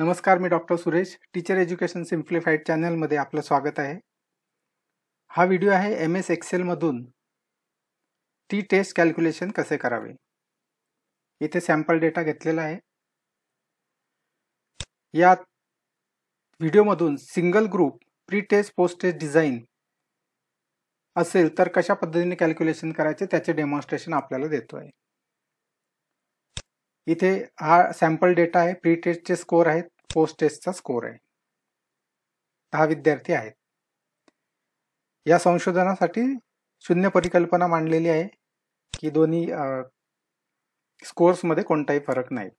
नमस्कार मी doctor Suresh teacher education simplified चॅनलमध्ये आपलं स्वागत आहे हा व्हिडिओ आहे एम एस एक्सेलमधून टी टेस्ट कॅल्क्युलेशन कसे करावे इथे सॅम्पल डेटा घेतलेला आहे या व्हिडिओमधून single group pre test post test design असेल तर कशा पद्धतीने कॅल्क्युलेशन करायचे त्याचे डेमॉन्स्ट्रेशन आपल्याला देतो आहे इथे हा सॅम्पल डेटा आहे प्री टेस्टचे स्कोर आहेत पोस्ट टेस्टचा स्कोर आहे दहा विद्यार्थी आहेत या संशोधनासाठी शून्य परिकल्पना मांडलेली आहे की दोन्ही स्कोर्समध्ये कोणताही फरक नाही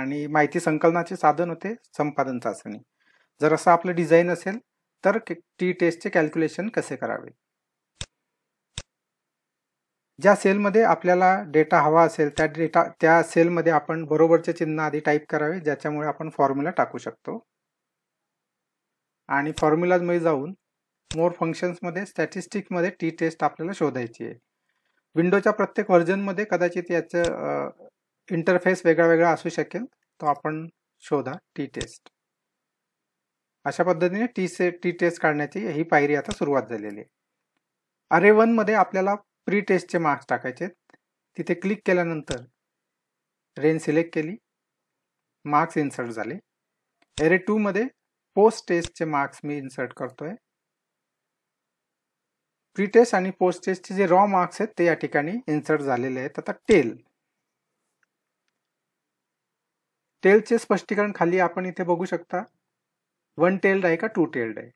आणि माहिती संकलनाचे साधन होते संपादन चाचणी जर असं आपलं डिझाईन असेल तर टी टेस्टचे कॅल्क्युलेशन कसे करावे ज्या सेलमध्ये आपल्याला डेटा हवा असेल त्या डेटा त्या सेलमध्ये आपण बरोबरचे चिन्ह आधी टाईप करावे ज्याच्यामुळे आपण फॉर्म्युला टाकू शकतो आणि फॉर्म्युलाजमध्ये जाऊन मोर फंक्शन्समध्ये स्टॅटिस्टिकमध्ये टी टेस्ट आपल्याला शोधायची आहे विंडोच्या प्रत्येक व्हर्जनमध्ये कदाचित याचं इंटरफेस वेगळा वेगळा असू शकेल तो आपण शोधा टी टेस्ट अशा पद्धतीने टी से टी टेस्ट काढण्याची ही पायरी आता सुरुवात झालेली आहे अरे वनमध्ये आपल्याला प्री टेस्टचे मार्क्स टाकायचे तिथे क्लिक केल्यानंतर रेंज सिलेक्ट केली मार्क्स इन्सर्ट झाले एरे टूमध्ये पोस्ट टेस्टचे मार्क्स मी इन्सर्ट करतोय प्री टेस्ट आणि पोस्ट टेस्टचे जे रॉ मार्क्स आहेत ते या ठिकाणी इन्सर्ट झालेले आहेत आता टेल टेलचे स्पष्टीकरण खाली आपण इथे बघू शकता वन टेल्ड आहे का टू टेल्ड आहे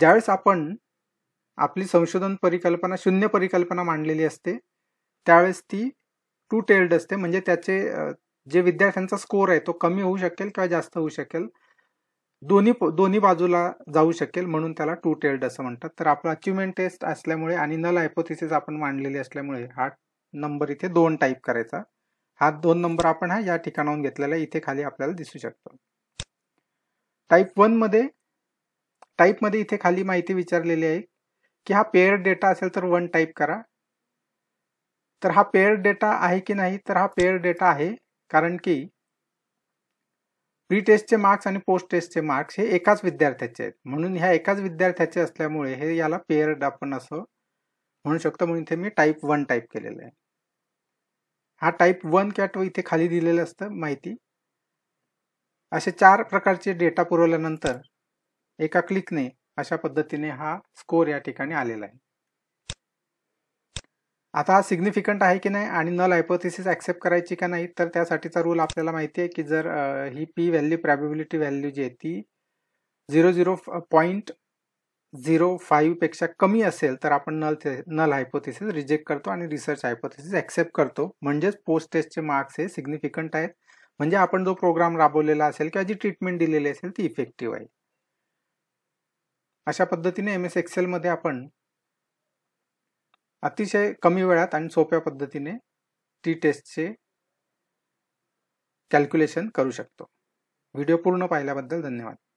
ज्यावेळेस आपण आपली संशोधन परिकल्पना शून्य परिकल्पना मांडलेली असते त्यावेळेस ती टू टेल्ड असते म्हणजे त्याचे जे विद्यार्थ्यांचा स्कोर आहे तो कमी होऊ शकेल किंवा जास्त होऊ शकेल दोन्ही दोन्ही बाजूला जाऊ शकेल म्हणून त्याला टू टेल्ड असं म्हणतात तर आपला अचिव्हमेंट टेस्ट असल्यामुळे आणि नल हायपोथिसिस आपण मांडलेली असल्यामुळे हा नंबर इथे दोन टाईप करायचा हा दोन नंबर आपण हा या ठिकाणाहून घेतलेला इथे खाली आपल्याला दिसू शकतो टाईप वन मध्ये टाईपमध्ये इथे खाली माहिती विचारलेली आहे की हा पेअर डेटा असेल तर वन टाईप करा तर हा पेअर डेटा आहे की नाही तर हा पेअर डेटा आहे कारण की प्री टेस्टचे मार्क्स आणि पोस्ट टेस्टचे मार्क्स हे एकाच विद्यार्थ्याचे आहेत म्हणून ह्या एकाच विद्यार्थ्याचे असल्यामुळे हे याला पेअर आपण असं म्हणू शकतो म्हणून इथे मी टाईप वन टाईप केलेलं आहे हा टाईप वन कॅटो इथे खाली दिलेलं असतं माहिती असे चार प्रकारचे डेटा पुरवल्यानंतर एका क्लिकने अशा पद्धतीने हा स्कोर या ठिकाणी आलेला आहे आता हा सिग्निफिकंट आहे की नाही आणि नल हायपोथिसिस ॲक्सेप्ट करायची का नाही तर त्यासाठीचा रूल आपल्याला माहिती आहे की जर ही पी व्हॅल्यू प्रॅबिबिलिटी व्हॅल्यू जी आहे ती झिरो झिरो पॉईंट झिरो पेक्षा कमी असेल तर आपण नल नल हायपोथिसिस रिजेक्ट करतो आणि रिसर्च हायपोथिसिस ॲक्सेप्ट करतो म्हणजेच पोस्ट टेस्टचे मार्क्स हे सिग्निफिकंट आहेत म्हणजे आपण जो प्रोग्राम राबवलेला असेल किंवा जी ट्रीटमेंट दिलेली असेल ती इफेक्टिव्ह आहे अशा पद्धतीने एम एस एक्सेलमध्ये आपण अतिशय कमी वेळात आणि सोप्या पद्धतीने टी टेस्टचे कॅल्क्युलेशन करू शकतो व्हिडिओ पूर्ण पाहिल्याबद्दल धन्यवाद